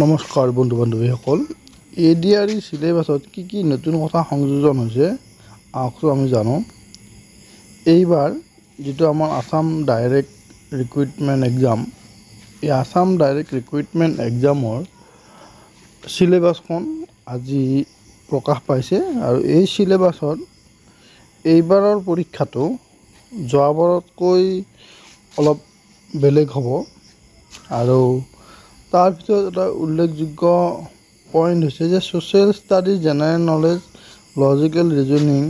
নমস্কাৰ বন্ধু বান্ধৱীসকল A D R ই চিলেবাছত কি কি নতুন কথা সংযোজন হৈছে আকটো আমি জানো এইবাৰ যিটো আমাৰ আছাম ডাইৰেক্ট ৰিক্ৰুইটমেণ্ট এক্সাম এই আছাম ডাইৰেক্ট ৰিক্ৰুইটমেণ্ট এক্সামৰ চিলেবাছখন আজি প্ৰকাশ পাইছে আৰু এই চিলেবাছত এইবাৰৰ পৰীক্ষাটো যোৱাবাৰতকৈ অলপ বেলেগ হ'ব আৰু তাৰ ভিতৰত এটা উল্লেখযোগ্য পইণ্ট হৈছে যে social studies general knowledge logical reasoning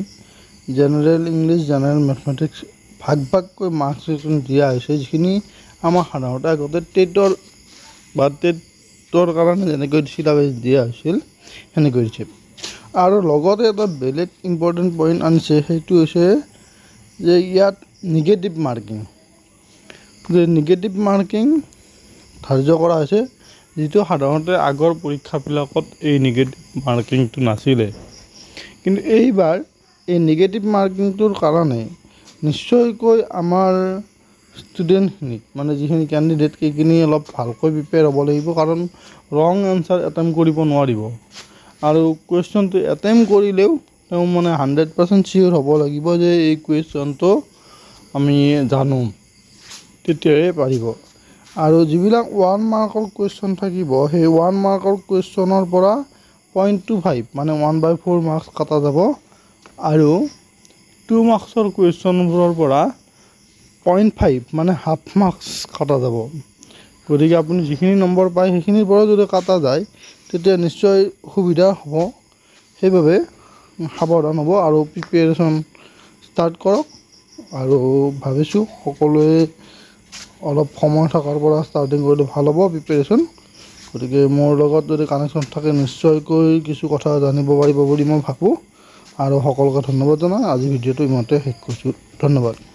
general English general mathematics ভাগ ভাগকৈ মাৰ্কছ এখন দিয়া হৈছে যিখিনি আমাৰ সাধাৰণতে আগতে টেটৰ বা টেটৰ কাৰণে যেনেকৈ চিলেবাছ দিয়া হৈছিল সেনেকৈ দিছে আৰু লগতে এটা বেলেগ ইম্পৰ্টেণ্ট পইণ্ট আনিছে সেইটো হৈছে যে ইয়াত নিগেটিভ মাৰ্কিং নিগেটিভ মাৰ্কিং ধাৰ্য কৰা হৈছে যিটো সাধাৰণতে আগৰ পৰীক্ষাবিলাকত এই নিগেটিভ মাৰ্কিংটো নাছিলে কিন্তু এইবাৰ এই নিগেটিভ মাৰ্কিংটোৰ কাৰণে নিশ্চয়কৈ আমাৰ ষ্টুডেণ্টখিনিক মানে যিখিনি কেণ্ডিডেট সেইখিনি অলপ ভালকৈ প্ৰিপেয়াৰ হ'ব লাগিব কাৰণ ৰং এনচাৰ এটেম্প কৰিব নোৱাৰিব আৰু কুৱেশ্যনটো এটেম্প কৰিলেও তেওঁ মানে হাণ্ড্ৰেড পাৰ্চেণ্ট চিয়'ৰ হ'ব লাগিব যে এই কুৱেশ্যনটো আমি জানো তেতিয়াহে পাৰিব আৰু যিবিলাক ওৱান মাৰ্কৰ কুৱেশ্যন থাকিব সেই ওৱান মাৰ্কৰ কুৱেশ্যনৰ পৰা পইণ্ট টু ফাইভ মানে ওৱান বাই ফ'ৰ মাৰ্কছ কটা যাব আৰু টু মাৰ্কছৰ কুৱেশ্যনবোৰৰ পৰা পইণ্ট ফাইভ মানে হাফ মাৰ্কছ কটা যাব গতিকে আপুনি যিখিনি নম্বৰ পায় সেইখিনিৰ পৰাও যদি কটা যায় তেতিয়া নিশ্চয় সুবিধা হ'ব সেইবাবে সাৱধান হ'ব আৰু প্ৰিপেৰেশ্যন ষ্টাৰ্ট কৰক আৰু ভাবিছোঁ সকলোৱে অলপ সময় থকাৰ পৰা ষ্টাৰ্টিং কৰিলে ভাল হ'ব প্ৰিপেৰেশ্যন গতিকে মোৰ লগত যদি কানেকশ্যন থাকে নিশ্চয়কৈ কিছু কথা জানিব পাৰিব বুলি মই ভাবোঁ আৰু সকলোকে ধন্যবাদ জনাওঁ আজি ভিডিঅ'টো ইমানতে শেষ কৰিছোঁ ধন্যবাদ